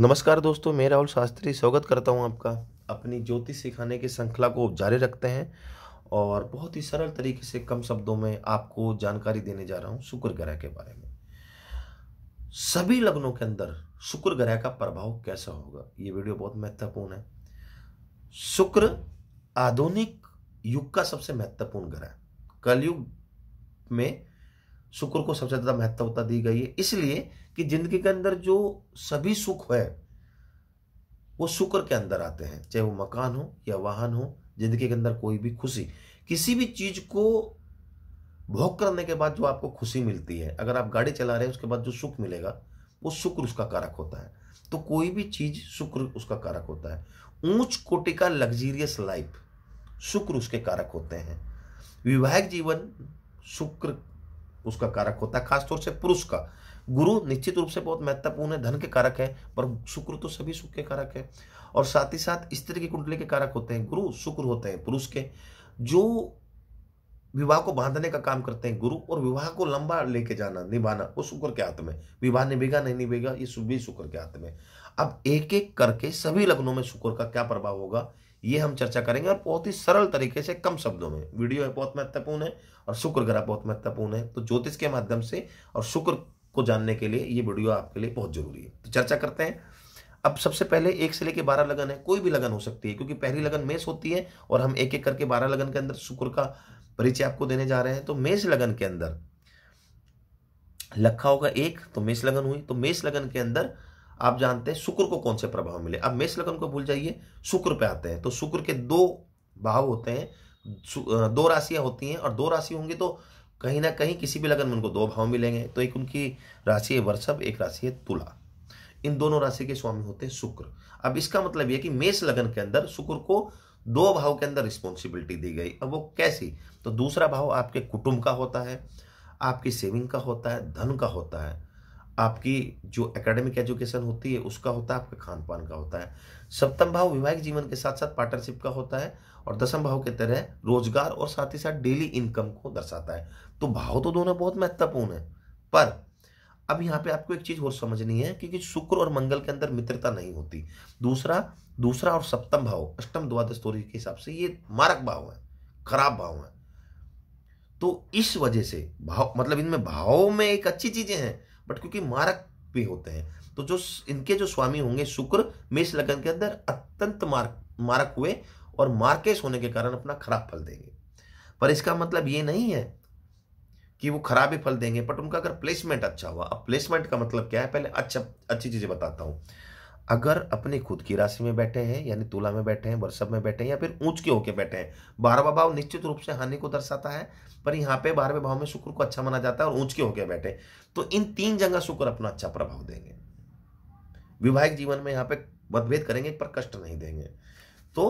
नमस्कार दोस्तों मैं राहुल शास्त्री स्वागत करता हूं आपका अपनी ज्योतिष सिखाने की श्रृंखला को जारी रखते हैं और बहुत ही सरल तरीके से कम शब्दों में आपको जानकारी देने जा रहा हूं शुक्र ग्रह के बारे में सभी लग्नों के अंदर शुक्र ग्रह का प्रभाव कैसा होगा ये वीडियो बहुत महत्वपूर्ण है शुक्र आधुनिक युग का सबसे महत्वपूर्ण ग्रह कलयुग में शुक्र को सबसे ज़्यादा महत्वता दी गई है इसलिए कि जिंदगी के अंदर जो सभी सुख है वो शुक्र के अंदर आते हैं चाहे वो मकान हो या वाहन हो जिंदगी के अंदर कोई भी खुशी किसी भी चीज़ को भोग करने के बाद जो आपको खुशी मिलती है अगर आप गाड़ी चला रहे हैं उसके बाद जो सुख मिलेगा वो शुक्र उसका कारक होता है तो कोई भी चीज़ शुक्र उसका कारक होता है ऊंच कोटि का लग्जीरियस लाइफ शुक्र उसके कारक होते हैं विवाहिक जीवन शुक्र उसका कारक होता है खासतौर से पुरुष का गुरु निश्चित रूप से बहुत महत्वपूर्ण है धन के कारक है पर शुक्र तो सभी सुख के कारक है और साथ ही साथ स्त्री की कुंडली के कारक होते हैं गुरु शुक्र होते हैं पुरुष के जो विवाह को बांधने का काम करते हैं गुरु और विवाह को लंबा लेके जाना निभाना वो शुक्र के हाथ में विवाह निभेगा नहीं निभेगा ये भी शुक्र के हाथ में अब एक एक करके सभी लग्नों में शुक्र का क्या प्रभाव होगा ये हम चर्चा करेंगे और बहुत ही सरल तरीके से कम शब्दों में वीडियो है बहुत महत्वपूर्ण है और शुक्र ग्रह बहुत महत्वपूर्ण है तो ज्योतिष के माध्यम से और शुक्र को जानने के लिए ये वीडियो आपके लिए बहुत जरूरी है तो चर्चा करते हैं अब सबसे पहले एक से लेकर बारह लगन है कोई भी लगन हो सकती है क्योंकि पहली लगन मेष होती है और हम एक एक करके बारह लगन के अंदर शुक्र का परिचय आपको देने जा रहे हैं तो मेष लगन के अंदर लखा होगा एक तो मेष लगन हुई तो मेष लगन के अंदर आप जानते हैं शुक्र को कौन से प्रभाव मिले अब मेष लग्न को भूल जाइए शुक्र पे आते हैं तो शुक्र के दो भाव होते हैं दो राशियां होती हैं और दो राशि होंगी तो कहीं ना कहीं किसी भी लगन में उनको दो भाव मिलेंगे तो एक उनकी राशि है वर्षभ एक राशि है तुला इन दोनों राशि के स्वामी होते हैं शुक्र अब इसका मतलब यह कि मेष लगन के अंदर शुक्र को दो भाव के अंदर रिस्पॉन्सिबिलिटी दी गई अब वो कैसी तो दूसरा भाव आपके कुटुंब का होता है आपकी सेविंग का होता है धन का होता है आपकी जो एकेडमिक एजुकेशन होती है उसका होता है आपका खान पान का होता है सप्तम भाव वैवाहिक जीवन के साथ साथ पार्टनरशिप का होता है और दसम भाव के तरह रोजगार और साथ ही साथ डेली इनकम को दर्शाता है तो भाव तो दोनों बहुत महत्वपूर्ण है पर अब यहाँ पे आपको एक चीज और समझनी है क्योंकि शुक्र और मंगल के अंदर मित्रता नहीं होती दूसरा दूसरा और सप्तम भाव अष्टम द्वादश तोरी के हिसाब से ये मारक भाव है खराब भाव है तो इस वजह से भाव मतलब इनमें भाव में एक अच्छी चीजें हैं बट क्योंकि मारक भी होते हैं तो जो इनके जो स्वामी होंगे शुक्र मेष लगन के अंदर अत्यंत मारक मारक हुए और मार्केश होने के कारण अपना खराब फल देंगे पर इसका मतलब ये नहीं है कि वो खराब ही फल देंगे बट उनका अगर प्लेसमेंट अच्छा हुआ अब प्लेसमेंट का मतलब क्या है पहले अच्छा अच्छी चीज़ें बताता हूं अगर अपने खुद की राशि में बैठे हैं यानी तुला में बैठे हैं वर्षभ में बैठे हैं या फिर ऊंच के होके बैठे हैं बारहवा भाव निश्चित रूप से हानि को दर्शाता है पर यहाँ पे बारहवें भाव में शुक्र को अच्छा माना जाता है और ऊंच के होके बैठे तो इन तीन जगह शुक्र अपना अच्छा प्रभाव देंगे विवाहिक जीवन में यहाँ पे मतभेद करेंगे पर कष्ट नहीं देंगे तो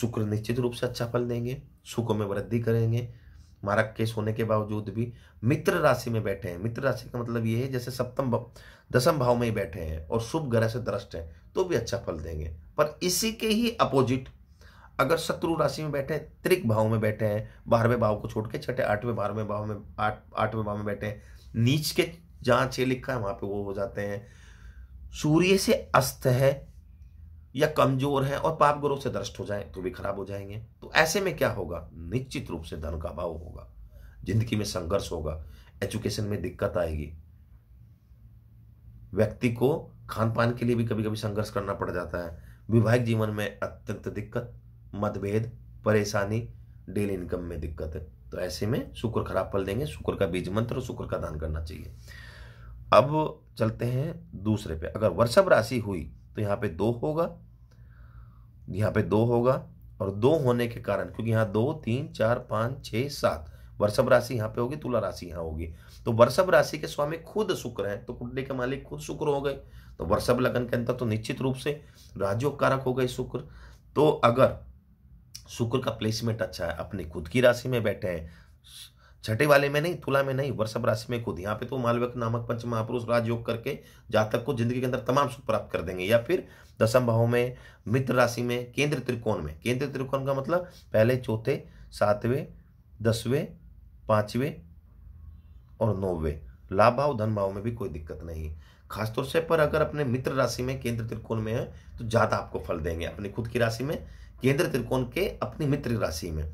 शुक्र निश्चित रूप से अच्छा फल देंगे सुखों में वृद्धि करेंगे मारक केस होने के बावजूद भी मित्र राशि में बैठे हैं मित्र राशि का मतलब ये है जैसे सप्तम भाव दसम भाव में ही बैठे हैं और शुभ ग्रह से दृष्ट हैं तो भी अच्छा फल देंगे पर इसी के ही अपोजिट अगर शत्रु राशि में बैठे हैं त्रिक भाव में बैठे हैं बारहवें भाव को छोड़ के छठे आठवें बारहवें भाव में आठ आठवें भाव में बैठे हैं नीच के जहाँ छे लिखा है वहाँ पे वो हो जाते हैं सूर्य से अस्त है या कमजोर हैं और पाप गुरु से दृष्ट हो जाए तो भी खराब हो जाएंगे तो ऐसे में क्या होगा निश्चित रूप से धन का अभाव होगा जिंदगी में संघर्ष होगा एजुकेशन में दिक्कत आएगी व्यक्ति को खान पान के लिए भी कभी कभी संघर्ष करना पड़ जाता है वैवाहिक जीवन में अत्यंत दिक्कत मतभेद परेशानी डेली इनकम में दिक्कत है तो ऐसे में शुक्र खराब फल देंगे शुक्र का बीज मंत्र और शुक्र का दान करना चाहिए अब चलते हैं दूसरे पे अगर वर्षभ राशि हुई तो यहाँ पे दो होगा यहाँ पे दो होगा और दो होने के कारण क्योंकि यहाँ दो तीन चार पाँच छः सात वर्षभ राशि यहाँ पे होगी तुला राशि यहाँ होगी तो वर्षभ राशि के स्वामी खुद शुक्र हैं तो कुंडली के मालिक खुद शुक्र हो गए तो वर्षभ लगन के अंतर तो निश्चित रूप से राजयोग कारक हो गए शुक्र तो अगर शुक्र का प्लेसमेंट अच्छा है अपनी खुद की राशि में बैठे हैं छठे वाले में नहीं तुला में नहीं वर्षभ राशि में खुद यहाँ पे तो मालवक नामक पंच महापुरुष राजयोग करके जातक को जिंदगी के अंदर तमाम सुख प्राप्त कर देंगे या फिर दशम भाव में मित्र राशि में केंद्र त्रिकोण में केंद्र त्रिकोण का मतलब पहले चौथे सातवें दसवें पांचवें और नौवें लाभ भाव धन भाव में भी कोई दिक्कत नहीं खासतौर से पर अगर अपने मित्र राशि में केंद्र त्रिकोण में है तो ज़्यादा आपको फल देंगे अपनी खुद की राशि में केंद्र त्रिकोण के अपनी मित्र राशि में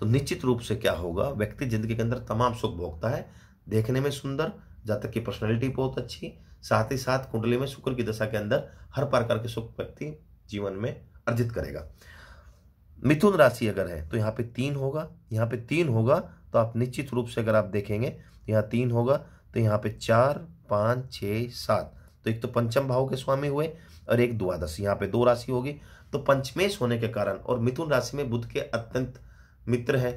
तो निश्चित रूप से क्या होगा व्यक्ति जिंदगी के अंदर तमाम सुख भोगता है देखने में सुंदर जातक की पर्सनैलिटी बहुत अच्छी साथ ही साथ कुंडली में शुक्र की दशा के अंदर हर प्रकार के सुख व्यक्ति जीवन में अर्जित करेगा मिथुन राशि अगर है तो यहाँ पे तीन होगा यहाँ पे तीन होगा तो आप निश्चित रूप से अगर आप देखेंगे तो यहाँ तीन होगा तो यहाँ पे चार पाँच छः सात तो एक तो पंचम भाव के स्वामी हुए और एक द्वादश यहाँ पे दो राशि होगी तो पंचमेश होने के कारण और मिथुन राशि में बुद्ध के अत्यंत मित्र है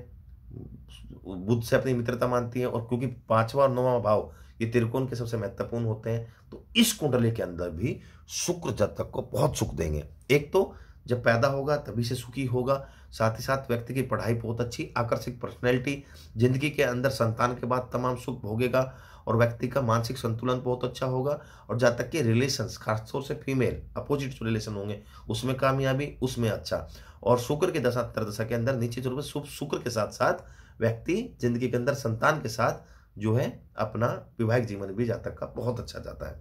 बुद्ध से अपनी मित्रता मानती है और क्योंकि पांचवा और नौवा भाव ये त्रिकोण के सबसे महत्वपूर्ण होते हैं तो इस कुंडली के अंदर भी शुक्र जातक को बहुत सुख देंगे एक तो जब पैदा होगा तभी से सुखी होगा साथ ही साथ व्यक्ति की पढ़ाई बहुत अच्छी आकर्षक पर्सनैलिटी जिंदगी के अंदर संतान के बाद तमाम सुख भोगेगा और व्यक्ति का मानसिक संतुलन बहुत अच्छा होगा और जहाँ तक कि रिलेशन खासतौर से फीमेल अपोजिट रिलेशन होंगे उसमें कामयाबी उसमें अच्छा और शुक्र के दशा दशा के अंदर निश्चित रूप से शुक्र के साथ साथ व्यक्ति जिंदगी के अंदर संतान के साथ जो है अपना वैवाहिक जीवन भी जातक का बहुत अच्छा जाता है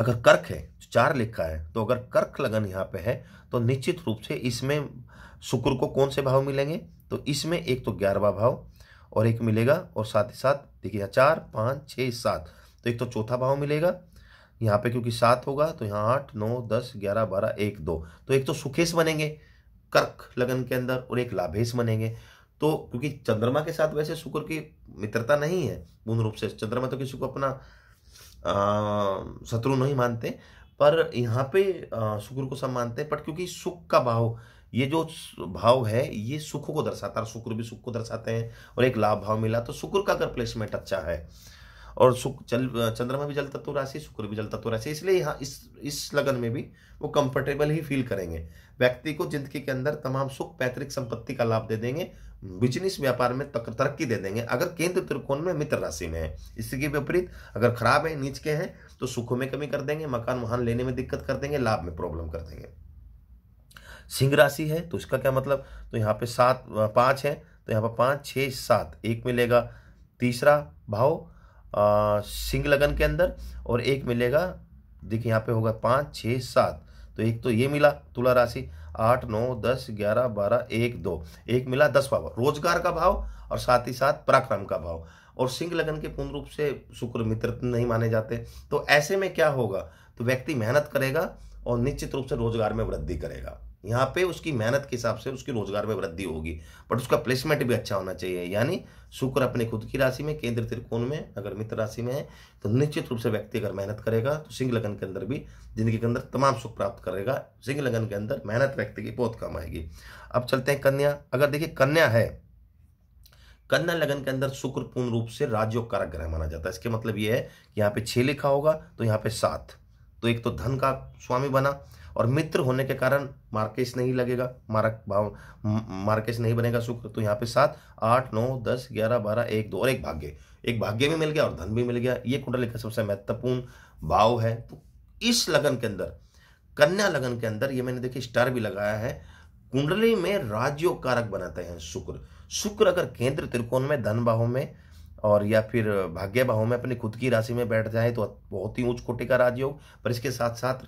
अगर कर्क है चार लिखा है तो अगर कर्क लगन यहाँ पे है तो निश्चित रूप से इसमें शुक्र को कौन से भाव मिलेंगे तो इसमें एक तो ग्यारहवा भाव और एक मिलेगा और साथ ही साथ देखिए चार पाँच छः सात तो एक तो चौथा भाव मिलेगा यहाँ पे क्योंकि सात होगा तो यहाँ आठ नौ दस ग्यारह बारह एक दो तो एक तो सुखेश बनेंगे कर्क लगन के अंदर और एक लाभेश बनेंगे तो क्योंकि चंद्रमा के साथ वैसे शुक्र की मित्रता नहीं है पूर्ण रूप से चंद्रमा तो किसी को अपना शत्रु नहीं मानते पर यहाँ पे शुक्र को सब मानते हैं पर क्योंकि सुख का भाव ये जो भाव है ये सुख को दर्शाता है शुक्र भी सुख को दर्शाते हैं और एक लाभ भाव मिला तो शुक्र का अगर प्लेसमेंट अच्छा है और शुक्र चल चंद्रमा भी जल तत्व राशि शुक्र भी जल तत्व राशि इसलिए यहाँ इस इस लगन में भी वो कंफर्टेबल ही फील करेंगे व्यक्ति को जिंदगी के अंदर तमाम सुख पैतृक संपत्ति का लाभ दे देंगे बिजनेस व्यापार में तरक्की दे देंगे अगर केंद्र त्रिकोण में मित्र राशि में है इसके विपरीत अगर खराब है नीच के हैं तो सुखों में कमी कर देंगे मकान वहान लेने में दिक्कत कर देंगे लाभ में प्रॉब्लम कर देंगे सिंह राशि है तो इसका क्या मतलब तो यहाँ पे सात पाँच है तो यहाँ पर पाँच छः सात एक मिलेगा तीसरा भाव सिंग लगन के अंदर और एक मिलेगा देखिए यहाँ पे होगा पाँच छः सात तो एक तो ये मिला तुला राशि आठ नौ दस ग्यारह बारह एक दो एक मिला दस भाव रोजगार का भाव और साथ ही साथ पराक्रम का भाव और सिंह लगन के पूर्ण रूप से शुक्र मित्र नहीं माने जाते तो ऐसे में क्या होगा तो व्यक्ति मेहनत करेगा और निश्चित रूप से रोजगार में वृद्धि करेगा यहाँ पे उसकी मेहनत के हिसाब से उसकी रोजगार में वृद्धि होगी बट उसका प्लेसमेंट भी अच्छा होना चाहिए यानी शुक्र अपने खुद की राशि में केंद्र त्रिकोण में अगर मित्र राशि में है तो निश्चित रूप से व्यक्ति अगर मेहनत करेगा तो सिंह लगन के अंदर भी जिंदगी के अंदर तमाम सुख प्राप्त करेगा सिंह लगन के अंदर मेहनत व्यक्ति की बहुत कम आएगी अब चलते हैं कन्या अगर देखिए कन्या है कन्या लगन के अंदर शुक्र पूर्ण रूप से राजयोग कारक ग्रह माना जाता है इसके मतलब ये है यहाँ पे छः लिखा होगा तो यहाँ पे सात तो एक तो धन का स्वामी बना और मित्र होने के कारण मार्केश नहीं लगेगा मारक भाव मार्केश नहीं बनेगा शुक्र तो यहाँ पे सात आठ नौ दस ग्यारह बारह एक दो और एक भाग्य एक भाग्य भी मिल गया और धन भी मिल गया ये कुंडली का सबसे महत्वपूर्ण भाव है तो इस लगन के अंदर कन्या लगन के अंदर ये मैंने देखिए स्टार भी लगाया है कुंडली में राजयोग कारक बनाते हैं शुक्र शुक्र अगर केंद्र त्रिकोण में धन भाव में और या फिर भाग्य भाव में अपनी खुद की राशि में बैठ जाए तो बहुत ही ऊंच कोटि का राजयोग पर इसके साथ साथ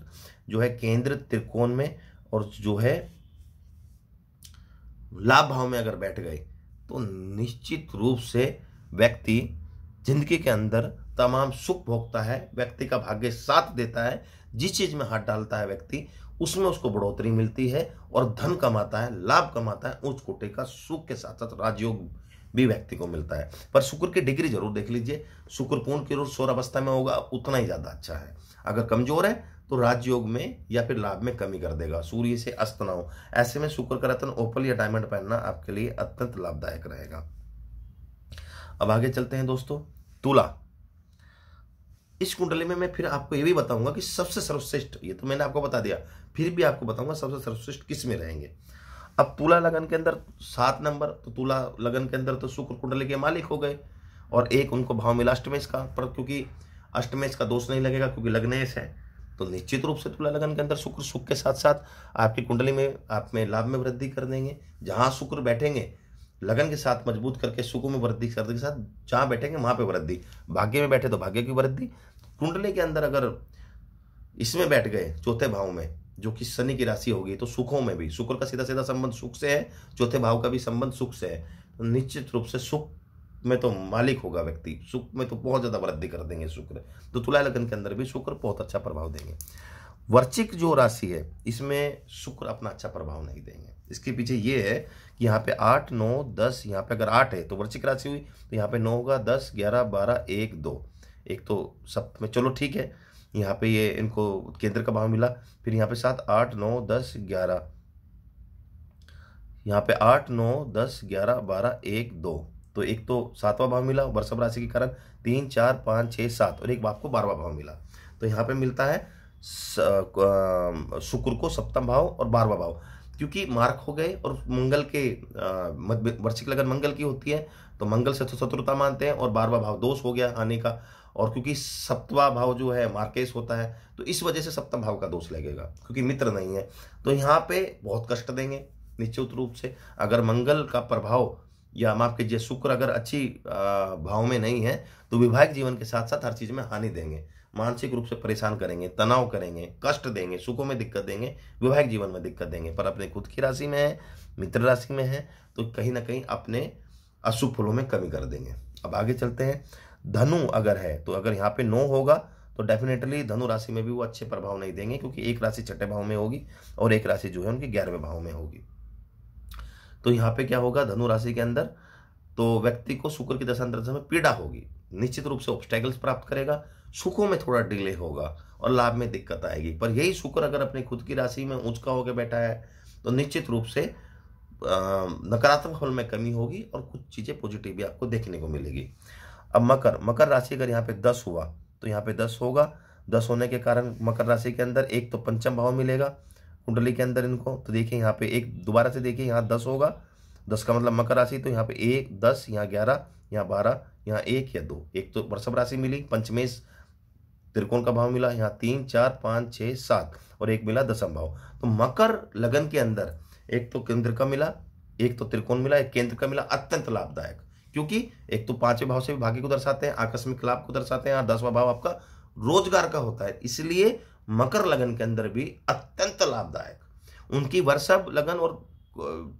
जो है केंद्र त्रिकोण में और जो है लाभ भाव में अगर बैठ गए तो निश्चित रूप से व्यक्ति जिंदगी के अंदर तमाम सुख भोगता है व्यक्ति का भाग्य साथ देता है जिस चीज में हाथ डालता है व्यक्ति उसमें उसको बढ़ोतरी मिलती है और धन कमाता है लाभ कमाता है ऊंच कोटे का सुख के साथ साथ राजयोग भी व्यक्ति को मिलता है पर शुक्र की डिग्री जरूर देख लीजिए शुक्र पूर्ण की ओर सौर अवस्था में होगा उतना ही ज़्यादा अच्छा है अगर कमजोर है तो राजयोग में या फिर लाभ में कमी कर देगा सूर्य से अस्त ना हो ऐसे में शुक्र का रतन ओपल या डायमंड पहनना आपके लिए अत्यंत लाभदायक रहेगा अब आगे चलते हैं दोस्तों तुला इस कुंडली में मैं फिर आपको ये भी बताऊंगा कि सबसे सर्वश्रेष्ठ ये तो मैंने आपको बता दिया फिर भी आपको बताऊंगा सबसे सर्वश्रेष्ठ किस में रहेंगे अब तुला लगन के अंदर सात नंबर तो तुला लगन के अंदर तो शुक्र कुंडली के मालिक हो गए और एक उनको भाव मिला अष्टमेश का पर क्योंकि अष्टमेश का दोष नहीं लगेगा क्योंकि लग्नेश है तो निश्चित रूप से तुला लगन के अंदर शुक्र सुख के साथ साथ आपकी कुंडली में आप में लाभ में वृद्धि कर देंगे जहाँ शुक्र बैठेंगे लगन के साथ मजबूत करके सुख में वृद्धि करने के साथ जहाँ बैठेंगे वहाँ पे वृद्धि भाग्य में बैठे तो भाग्य की वृद्धि कुंडली के अंदर अगर इसमें बैठ गए चौथे भाव में जो कि शनि की राशि होगी तो सुखों में भी शुक्र का सीधा सीधा संबंध सुख से है चौथे भाव का भी संबंध सुख से है तो निश्चित रूप से सुख में तो मालिक होगा व्यक्ति सुख में तो बहुत ज़्यादा वृद्धि कर देंगे शुक्र तो तुला लगन के अंदर भी शुक्र बहुत अच्छा प्रभाव देंगे वर्चिक जो राशि है इसमें शुक्र अपना अच्छा प्रभाव नहीं देंगे इसके पीछे ये है कि यहाँ पे आठ नौ दस यहाँ पे अगर आठ है तो वर्चिक राशि हुई तो यहाँ पे नौ होगा दस ग्यारह बारह एक दो एक तो सब में चलो ठीक है यहाँ पे ये इनको केंद्र का भाव मिला फिर यहाँ पे सात आठ नौ दस ग्यारह यहाँ पे आठ नौ दस ग्यारह बारह एक दो तो एक तो सातवां भाव मिला वर्षभ राशि के कारण तीन चार पाँच छः सात और एक बाप को बारहवा भाव मिला तो यहाँ पे मिलता है शुक्र को सप्तम भाव और बारहवा भाव क्योंकि मार्क हो गए और मंगल के वर्षिक लगन मंगल की होती है तो मंगल से तो शत्रुता मानते हैं और बारवा भाव दोष हो गया आने का और क्योंकि सप्तवा भाव जो है मार्केश होता है तो इस वजह से सप्तम भाव का दोष लगेगा क्योंकि मित्र नहीं है तो यहाँ पे बहुत कष्ट देंगे निश्चित रूप से अगर मंगल का प्रभाव या माफ कीजिए शुक्र अगर अच्छी भाव में नहीं है तो विवाहिक जीवन के साथ साथ हर चीज़ में हानि देंगे मानसिक रूप से परेशान करेंगे तनाव करेंगे कष्ट देंगे सुखों में दिक्कत देंगे वैवाहिक जीवन में दिक्कत देंगे पर अपने खुद की राशि में है मित्र राशि में है तो कहीं ना कहीं अपने अशुभ फलों में कमी कर देंगे अब आगे चलते हैं धनु अगर है तो अगर यहाँ पे नो होगा तो डेफिनेटली धनु राशि में भी वो अच्छे प्रभाव नहीं देंगे क्योंकि एक राशि छठे भाव में होगी और एक राशि जो है उनके ग्यारहवें भाव में होगी तो यहाँ पे क्या होगा धनु राशि के अंदर तो व्यक्ति को शुक्र की दशा अंतर्दशा में पीड़ा होगी निश्चित रूप से ऑब्स्टेकल्स प्राप्त करेगा सुखों में थोड़ा डिले होगा और लाभ में दिक्कत आएगी पर यही शुक्र अगर अपनी खुद की राशि में ऊंचका होकर बैठा है तो निश्चित रूप से नकारात्मक फल में कमी होगी और कुछ चीज़ें पॉजिटिव भी आपको देखने को मिलेगी अब मकर मकर राशि अगर यहाँ पे दस हुआ तो यहाँ पे दस होगा दस होने के कारण मकर राशि के अंदर एक तो पंचम भाव मिलेगा कुंडली के अंदर इनको तो देखिए यहाँ पे एक दोबारा से देखिए यहाँ दस होगा दस का मतलब मकर राशि तो यहाँ पे एक दस यहाँ ग्यारह यहाँ बारह यहाँ एक या दो एक तो वृषभ राशि मिली पंचमेश त्रिकोण का भाव मिला यहाँ तीन चार पाँच छः सात और एक मिला दसम भाव तो मकर लगन के अंदर एक तो केंद्र का मिला एक तो त्रिकोण मिला एक केंद्र का मिला अत्यंत लाभदायक क्योंकि एक तो पांचवें भाव से भी भाग्य को दर्शाते हैं आकस्मिक लाभ को दर्शाते हैं और दसवा भाव आपका रोजगार का होता है इसलिए मकर लगन के अंदर भी अत्यंत लाभदायक उनकी वर्षा लगन और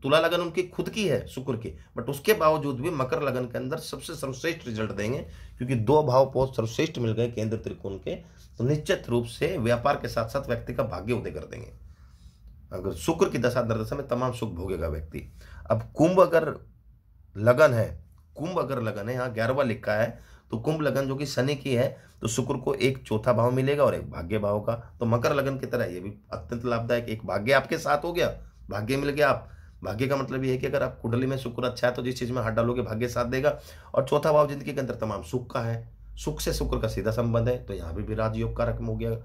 तुला लगन उनकी खुद की है शुक्र की बट उसके बावजूद भी मकर लगन के अंदर सबसे सर्वश्रेष्ठ रिजल्ट देंगे क्योंकि दो भाव बहुत सर्वश्रेष्ठ मिल गए केंद्र त्रिकोण के तो निश्चित रूप से व्यापार के साथ साथ व्यक्ति का भाग्य उदय कर देंगे अगर शुक्र की दशा दर्दशा में तमाम सुख भोगेगा व्यक्ति अब कुंभ अगर लगन है कुंभ अगर लगन है यहाँ ग्यारहवा लिखा है तो कुंभ लगन जो कि शनि की है तो शुक्र को एक चौथा भाव मिलेगा और एक भाग्य भाव का तो मकर लगन की तरह ये भी अत्यंत लाभदायक एक भाग्य आपके साथ हो गया भाग्य मिल गया आप भाग्य का मतलब ये है कि अगर आप कुंडली में शुक्र अच्छा है तो जिस चीज़ में हाथ डालोगे भाग्य साथ देगा और चौथा भाव जिंदगी के अंदर तमाम सुख का है सुख से शुक्र का सीधा संबंध है तो यहाँ भी विराज योग का रकम हो गया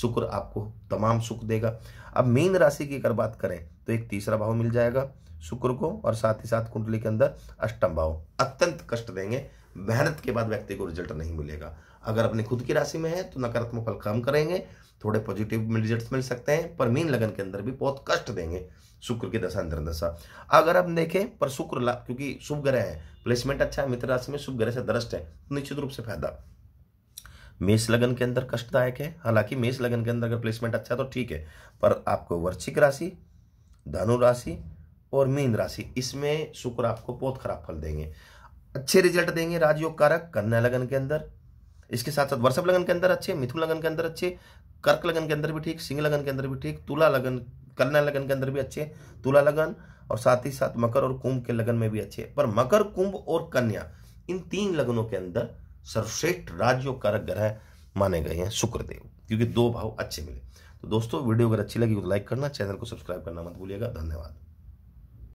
शुक्र आपको तमाम सुख देगा अब मीन राशि की अगर बात करें तो एक तीसरा भाव मिल जाएगा शुक्र को और साथ ही साथ कुंडली के अंदर अष्टम भाव अत्यंत कष्ट देंगे मेहनत के बाद व्यक्ति को रिजल्ट नहीं मिलेगा अगर अपने खुद की राशि में है तो नकारात्मक फल कम करेंगे थोड़े पॉजिटिव रिजल्ट मिल सकते हैं पर मीन लगन के अंदर भी बहुत कष्ट देंगे शुक्र की दशा अंदर दशा अगर आप देखें पर शुक्र लाभ क्योंकि शुभ ग्रह है प्लेसमेंट अच्छा है मित्र राशि में शुभ ग्रह से दृष्ट है तो निश्चित रूप से फायदा मेष लगन के अंदर कष्टदायक है हालांकि मेष लगन के अंदर अगर प्लेसमेंट अच्छा है तो ठीक है पर आपको वर्षिक राशि धनु राशि और मीन राशि इसमें शुक्र आपको बहुत खराब फल देंगे अच्छे रिजल्ट देंगे राजयोग कारक कन्या लगन के अंदर इसके साथ साथ वर्षभ लगन के अंदर अच्छे मिथुन लगन के अंदर अच्छे कर्क लगन के अंदर भी ठीक सिंह लगन के अंदर भी ठीक तुला लगन कन्या लगन के अंदर भी अच्छे तुला लगन और साथ ही साथ मकर और कुंभ के लगन में भी अच्छे पर मकर कुंभ और कन्या इन तीन लगनों के अंदर सर्वश्रेष्ठ राजयोग कारक ग्रह माने गए हैं शुक्रदेव क्योंकि दो भाव अच्छे मिले तो दोस्तों वीडियो अगर अच्छी लगी तो लाइक करना चैनल को सब्सक्राइब करना मत भूलिएगा धन्यवाद